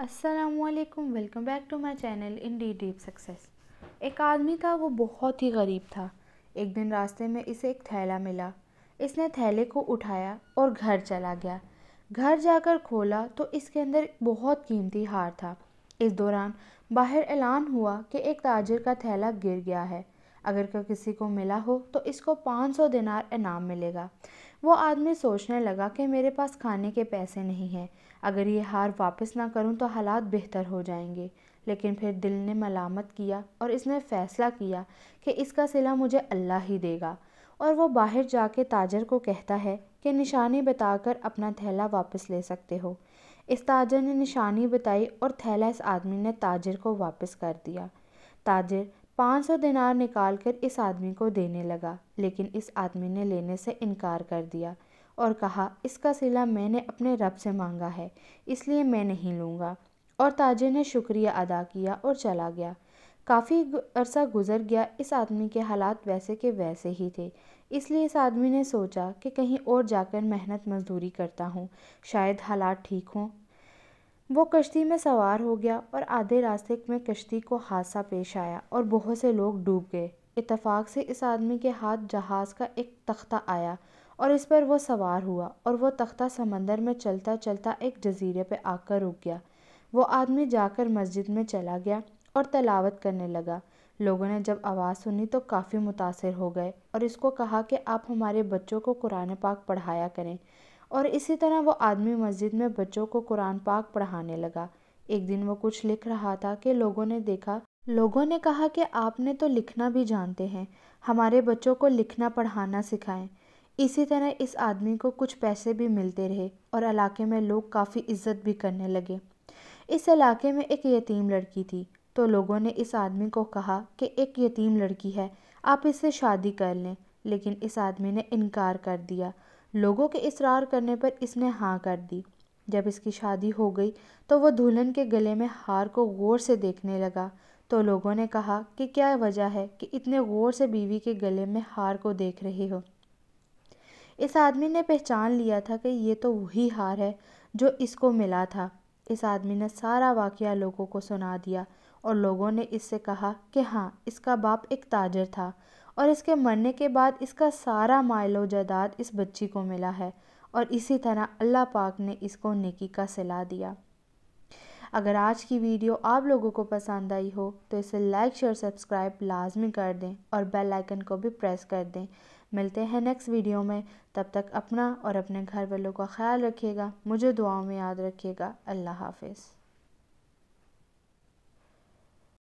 असलकम welcome back to my channel in the deep success एक आदमी था वो बहुत ही गरीब था एक दिन रास्ते में इसे एक थैला मिला इसने थैले को उठाया और घर चला गया घर जाकर खोला तो इसके अंदर बहुत कीमती हार था इस दौरान बाहर ऐलान हुआ कि एक ताजर का थैला गिर गया है अगर किसी को मिला हो तो इसको 500 दिनार इनाम मिलेगा वो आदमी सोचने लगा कि मेरे पास खाने के पैसे नहीं हैं अगर ये हार वापस ना करूं तो हालात बेहतर हो जाएंगे लेकिन फिर दिल ने मलामत किया और इसने फ़ैसला किया कि इसका सिला मुझे अल्लाह ही देगा और वो बाहर जाके ताजर को कहता है कि निशानी बताकर अपना थैला वापस ले सकते हो इस ताजर ने निशानी बताई और थैला इस आदमी ने ताजर को वापस कर दिया ताजर पाँच सौ दिनार निकाल कर इस आदमी को देने लगा लेकिन इस आदमी ने लेने से इनकार कर दिया और कहा इसका सिला मैंने अपने रब से मांगा है इसलिए मैं नहीं लूँगा और ताजे ने शुक्रिया अदा किया और चला गया काफ़ी अरसा गुजर गया इस आदमी के हालात वैसे के वैसे ही थे इसलिए इस आदमी ने सोचा कि कहीं और जाकर मेहनत मजदूरी करता हूँ शायद हालात ठीक हों वो कश्ती में सवार हो गया और आधे रास्ते में कश्ती को हादसा पेश आया और बहुत से लोग डूब गए इतफ़ाक़ से इस आदमी के हाथ जहाज़ का एक तख्ता आया और इस पर वो सवार हुआ और वो तख्ता समंदर में चलता चलता एक जजीरे पे आकर रुक गया वो आदमी जाकर मस्जिद में चला गया और तलावत करने लगा लोगों ने जब आवाज़ सुनी तो काफ़ी मुतासर हो गए और इसको कहा कि आप हमारे बच्चों को कुरान पाक पढ़ाया करें और इसी तरह वो आदमी मस्जिद में बच्चों को कुरान पाक पढ़ाने लगा एक दिन वो कुछ लिख रहा था कि लोगों ने देखा लोगों ने कहा कि आपने तो लिखना भी जानते हैं हमारे बच्चों को लिखना पढ़ाना सिखाएं इसी तरह इस आदमी को कुछ पैसे भी मिलते रहे और इलाके में लोग काफ़ी इज्जत भी करने लगे इस इलाके में एक यतीम लड़की थी तो लोगों ने इस आदमी को कहा कि एक यतीम लड़की है आप इससे शादी कर लें लेकिन इस आदमी ने इनकार कर दिया लोगों के इसरार करने पर इसने हाँ कर दी जब इसकी शादी हो गई तो वह दुल्हन के गले में हार को गौर से देखने लगा तो लोगों ने कहा कि क्या वजह है कि इतने गौर से बीवी के गले में हार को देख रहे हो इस आदमी ने पहचान लिया था कि ये तो वही हार है जो इसको मिला था इस आदमी ने सारा वाकया लोगों को सुना दिया और लोगों ने इससे कहा कि हाँ इसका बाप एक ताजर था और इसके मरने के बाद इसका सारा मायलो जदाद इस बच्ची को मिला है और इसी तरह अल्लाह पाक ने इसको नेकी का सिला दिया अगर आज की वीडियो आप लोगों को पसंद आई हो तो इसे लाइक शेयर सब्सक्राइब लाजमी कर दें और बेल आइकन को भी प्रेस कर दें मिलते हैं नेक्स्ट वीडियो में तब तक अपना और अपने घर वालों का ख्याल रखिएगा मुझे दुआओं में याद रखिएगा अल्लाह हाफिज़